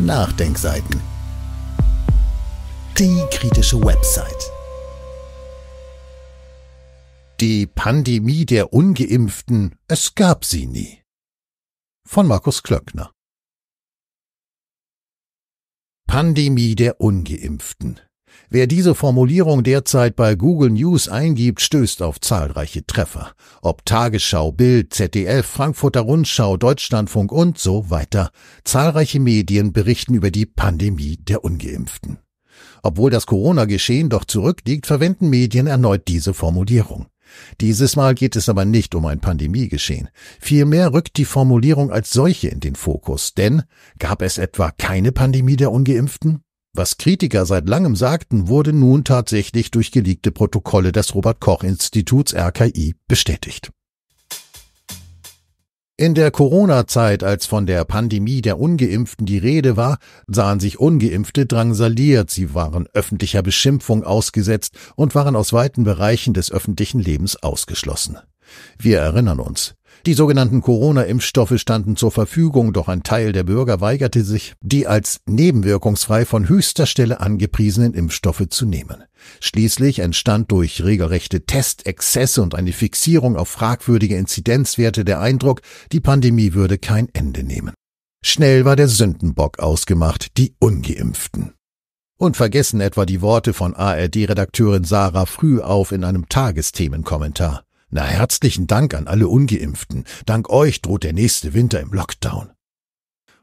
Nachdenkseiten. Die kritische Website. Die Pandemie der Ungeimpften, es gab sie nie. Von Markus Klöckner. Pandemie der Ungeimpften. Wer diese Formulierung derzeit bei Google News eingibt, stößt auf zahlreiche Treffer. Ob Tagesschau, Bild, ZDF, Frankfurter Rundschau, Deutschlandfunk und so weiter. Zahlreiche Medien berichten über die Pandemie der Ungeimpften. Obwohl das Corona-Geschehen doch zurückliegt, verwenden Medien erneut diese Formulierung. Dieses Mal geht es aber nicht um ein Pandemiegeschehen. Vielmehr rückt die Formulierung als solche in den Fokus, denn gab es etwa keine Pandemie der Ungeimpften? Was Kritiker seit langem sagten, wurde nun tatsächlich durch geleakte Protokolle des Robert Koch Instituts RKI bestätigt. In der Corona-Zeit, als von der Pandemie der Ungeimpften die Rede war, sahen sich Ungeimpfte drangsaliert, sie waren öffentlicher Beschimpfung ausgesetzt und waren aus weiten Bereichen des öffentlichen Lebens ausgeschlossen. Wir erinnern uns, die sogenannten Corona-Impfstoffe standen zur Verfügung, doch ein Teil der Bürger weigerte sich, die als nebenwirkungsfrei von höchster Stelle angepriesenen Impfstoffe zu nehmen. Schließlich entstand durch regelrechte Testexzesse und eine Fixierung auf fragwürdige Inzidenzwerte der Eindruck, die Pandemie würde kein Ende nehmen. Schnell war der Sündenbock ausgemacht, die Ungeimpften. Und vergessen etwa die Worte von ARD-Redakteurin Sarah Früh auf in einem Tagesthemenkommentar. Na, herzlichen Dank an alle Ungeimpften. Dank euch droht der nächste Winter im Lockdown.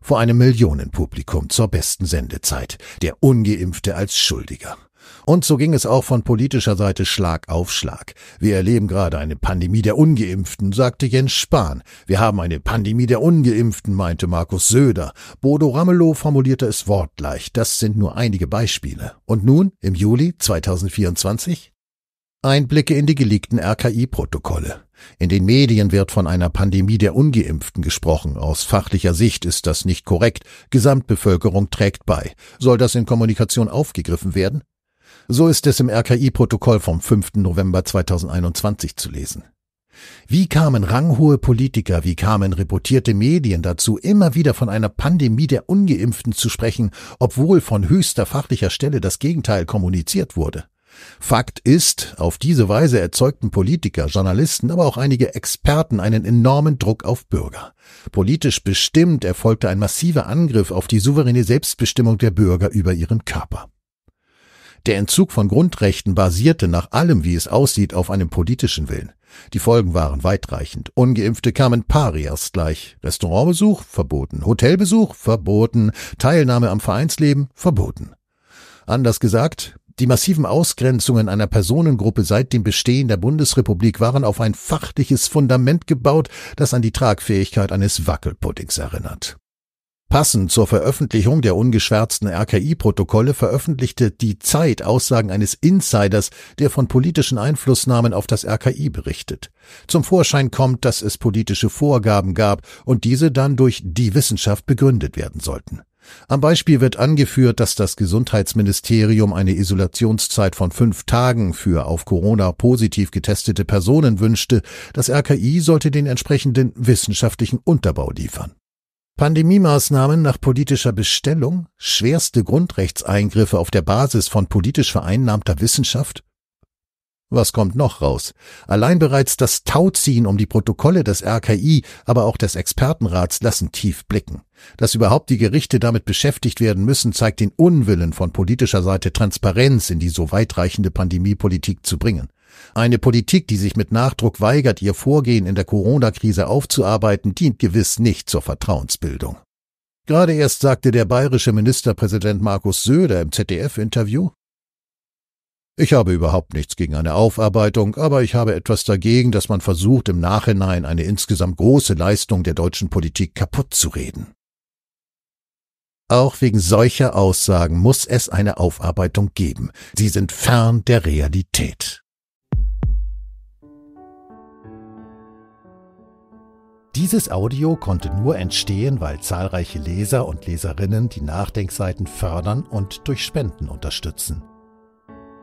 Vor einem Millionenpublikum zur besten Sendezeit. Der Ungeimpfte als Schuldiger. Und so ging es auch von politischer Seite Schlag auf Schlag. Wir erleben gerade eine Pandemie der Ungeimpften, sagte Jens Spahn. Wir haben eine Pandemie der Ungeimpften, meinte Markus Söder. Bodo Ramelow formulierte es wortgleich. Das sind nur einige Beispiele. Und nun, im Juli 2024? Einblicke in die geleakten RKI-Protokolle. In den Medien wird von einer Pandemie der Ungeimpften gesprochen. Aus fachlicher Sicht ist das nicht korrekt. Gesamtbevölkerung trägt bei. Soll das in Kommunikation aufgegriffen werden? So ist es im RKI-Protokoll vom 5. November 2021 zu lesen. Wie kamen ranghohe Politiker, wie kamen reputierte Medien dazu, immer wieder von einer Pandemie der Ungeimpften zu sprechen, obwohl von höchster fachlicher Stelle das Gegenteil kommuniziert wurde? Fakt ist, auf diese Weise erzeugten Politiker, Journalisten, aber auch einige Experten einen enormen Druck auf Bürger. Politisch bestimmt erfolgte ein massiver Angriff auf die souveräne Selbstbestimmung der Bürger über ihren Körper. Der Entzug von Grundrechten basierte nach allem, wie es aussieht, auf einem politischen Willen. Die Folgen waren weitreichend. Ungeimpfte kamen Parias gleich. Restaurantbesuch verboten. Hotelbesuch verboten. Teilnahme am Vereinsleben verboten. Anders gesagt, die massiven Ausgrenzungen einer Personengruppe seit dem Bestehen der Bundesrepublik waren auf ein fachliches Fundament gebaut, das an die Tragfähigkeit eines Wackelpuddings erinnert. Passend zur Veröffentlichung der ungeschwärzten RKI-Protokolle veröffentlichte die Zeit Aussagen eines Insiders, der von politischen Einflussnahmen auf das RKI berichtet. Zum Vorschein kommt, dass es politische Vorgaben gab und diese dann durch die Wissenschaft begründet werden sollten. Am Beispiel wird angeführt, dass das Gesundheitsministerium eine Isolationszeit von fünf Tagen für auf Corona positiv getestete Personen wünschte. Das RKI sollte den entsprechenden wissenschaftlichen Unterbau liefern. Pandemiemaßnahmen nach politischer Bestellung, schwerste Grundrechtseingriffe auf der Basis von politisch vereinnahmter Wissenschaft, was kommt noch raus? Allein bereits das Tauziehen um die Protokolle des RKI, aber auch des Expertenrats lassen tief blicken. Dass überhaupt die Gerichte damit beschäftigt werden müssen, zeigt den Unwillen von politischer Seite Transparenz in die so weitreichende Pandemiepolitik zu bringen. Eine Politik, die sich mit Nachdruck weigert, ihr Vorgehen in der Corona-Krise aufzuarbeiten, dient gewiss nicht zur Vertrauensbildung. Gerade erst sagte der bayerische Ministerpräsident Markus Söder im ZDF-Interview, ich habe überhaupt nichts gegen eine Aufarbeitung, aber ich habe etwas dagegen, dass man versucht, im Nachhinein eine insgesamt große Leistung der deutschen Politik kaputt zu reden. Auch wegen solcher Aussagen muss es eine Aufarbeitung geben. Sie sind fern der Realität. Dieses Audio konnte nur entstehen, weil zahlreiche Leser und Leserinnen die Nachdenkseiten fördern und durch Spenden unterstützen.